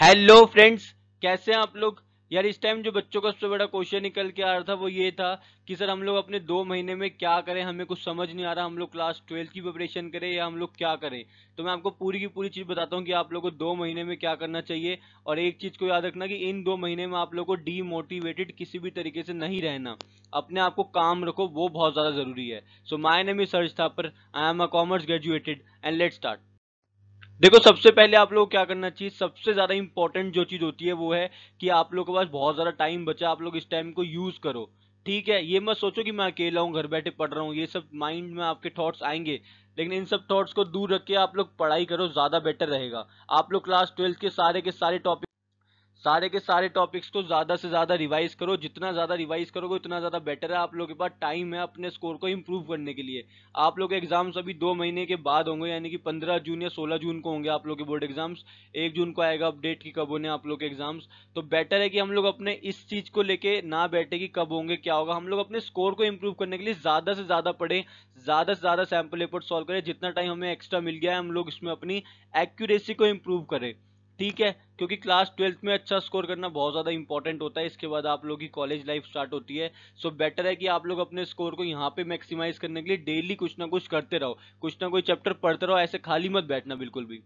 hello friends कैसे हैं आप लोग यार इस टाइम जो बच्चों का सबसे बड़ा क्वेश्चन निकल के आ रहा था वो ये था कि सर हम लोग अपने दो महीने में क्या करें हमें कुछ समझ नहीं आ रहा हम लोग क्लास ट्वेल्थ की प्रिपरेशन करें या हम लोग क्या करें तो मैं आपको पूरी की पूरी चीज़ बताता हूँ कि आप लोग को दो महीने में क्या करना चाहिए और एक चीज़ को याद रखना कि इन दो महीने में आप लोग को डीमोटिवेटेड किसी भी तरीके से नहीं रहना अपने आप को काम रखो वो बहुत ज़्यादा ज़रूरी है सो माई नेम इज सर्ज पर I am a commerce graduated and let start देखो सबसे पहले आप लोग क्या करना चाहिए सबसे ज़्यादा इंपॉर्टेंट जो चीज़ होती है वो है कि आप लोगों के पास बहुत ज़्यादा टाइम बचा आप लोग इस टाइम को यूज़ करो ठीक है ये मत सोचो कि मैं अकेला हूँ घर बैठे पढ़ रहा हूँ ये सब माइंड में आपके थॉट्स आएंगे लेकिन इन सब थॉट्स को दूर रख के आप लोग पढ़ाई करो ज़्यादा बेटर रहेगा आप लोग क्लास ट्वेल्थ के सारे के सारे टॉपिक सारे के सारे टॉपिक्स को ज़्यादा से ज़्यादा रिवाइज करो जितना ज़्यादा रिवाइज करोगे उतना ज़्यादा बेटर है आप लोगों के पास टाइम है अपने स्कोर को इम्प्रूव करने के लिए आप लोग एग्जाम्स अभी दो महीने के बाद होंगे यानी कि पंद्रह जून या सोलह जून को होंगे आप लोग के बोर्ड एग्जाम्स एक जून को आएगा अपडेट की कब होने आप लोग के एग्जाम्स तो बेटर है कि हम लोग अपने इस चीज़ को लेके ना बैठे कि कब होंगे क्या होगा हम लोग अपने स्कोर को इम्प्रूव करने के लिए ज़्यादा से ज़्यादा पढ़ें ज़्यादा से ज़्यादा सैम्पल पेपर सॉल्व करें जितना टाइम हमें एक्स्ट्रा मिल गया है हम लोग इसमें अपनी एक्यूरेसी को इम्प्रूव करें ठीक है क्योंकि क्लास ट्वेल्थ में अच्छा स्कोर करना बहुत ज़्यादा इंपॉर्टेंट होता है इसके बाद आप लोग की कॉलेज लाइफ स्टार्ट होती है सो बेटर है कि आप लोग अपने स्कोर को यहाँ पे मैक्सिमाइज करने के लिए डेली कुछ ना कुछ करते रहो कुछ ना कोई चैप्टर पढ़ते रहो ऐसे खाली मत बैठना बिल्कुल भी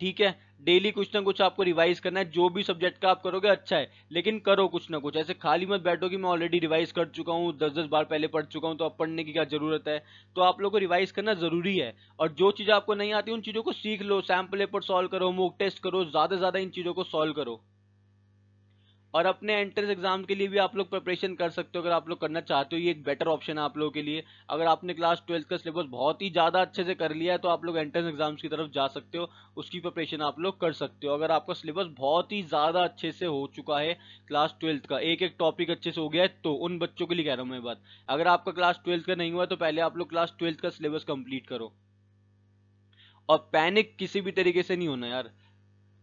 ठीक है डेली कुछ ना कुछ आपको रिवाइज करना है जो भी सब्जेक्ट का आप करोगे अच्छा है लेकिन करो कुछ ना कुछ ऐसे खाली मत बैठो कि मैं ऑलरेडी रिवाइज कर चुका हूँ दस दस बार पहले पढ़ चुका हूँ तो अब पढ़ने की क्या जरूरत है तो आप लोग को रिवाइज करना जरूरी है और जो चीज़ें आपको नहीं आती उन चीज़ों को सीख लो सैम्पल पेपर सॉल्व करो मोक टेस्ट करो ज़्यादा से ज़्यादा इन चीज़ों को सॉल्व करो और अपने एंट्रेंस एग्जाम के लिए भी आप लोग प्रिपरेशन कर सकते हो अगर आप लोग करना चाहते हो ये एक बेटर ऑप्शन है आप लोगों के लिए अगर आपने क्लास ट्वेल्थ का सिलेबस बहुत ही ज़्यादा अच्छे से कर लिया है तो आप लोग एंट्रेंस एग्जाम्स की तरफ जा सकते हो उसकी प्रिपरेशन आप लोग कर सकते हो अगर आपका सिलेबस बहुत ही ज़्यादा अच्छे से हो चुका है क्लास ट्वेल्थ का एक एक टॉपिक अच्छे से हो गया है तो उन बच्चों के लिए कह रहा हूँ मैं बात अगर आपका क्लास ट्वेल्थ का नहीं हुआ तो पहले आप लोग क्लास ट्वेल्थ का सिलेबस कंप्लीट करो और पैनिक किसी भी तरीके से नहीं होना यार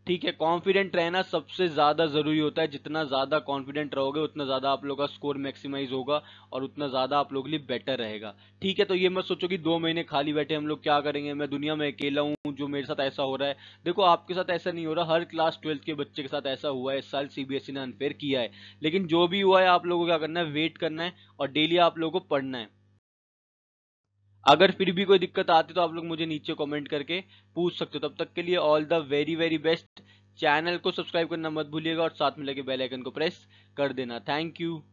ठीक है कॉन्फिडेंट रहना सबसे ज़्यादा ज़रूरी होता है जितना ज़्यादा कॉन्फिडेंट रहोगे उतना ज़्यादा आप लोग का स्कोर मैक्सिमाइज होगा और उतना ज़्यादा आप लोगों के लिए बेटर रहेगा ठीक है तो ये मत सोचो कि दो महीने खाली बैठे हम लोग क्या करेंगे मैं दुनिया में अकेला हूँ जो मेरे साथ ऐसा हो रहा है देखो आपके साथ ऐसा नहीं हो रहा हर क्लास ट्वेल्थ के बच्चे के साथ ऐसा हुआ है इस साल सी e ने अनफेयर किया है लेकिन जो भी हुआ है आप लोगों को क्या करना है वेट करना है और डेली आप लोगों को पढ़ना है अगर फिर भी कोई दिक्कत आती तो आप लोग मुझे नीचे कमेंट करके पूछ सकते हो तब तक के लिए all the very very best channel को सब्सक्राइब करना मत भूलिएगा और साथ में लगे बेल आइकन को प्रेस कर देना थैंक यू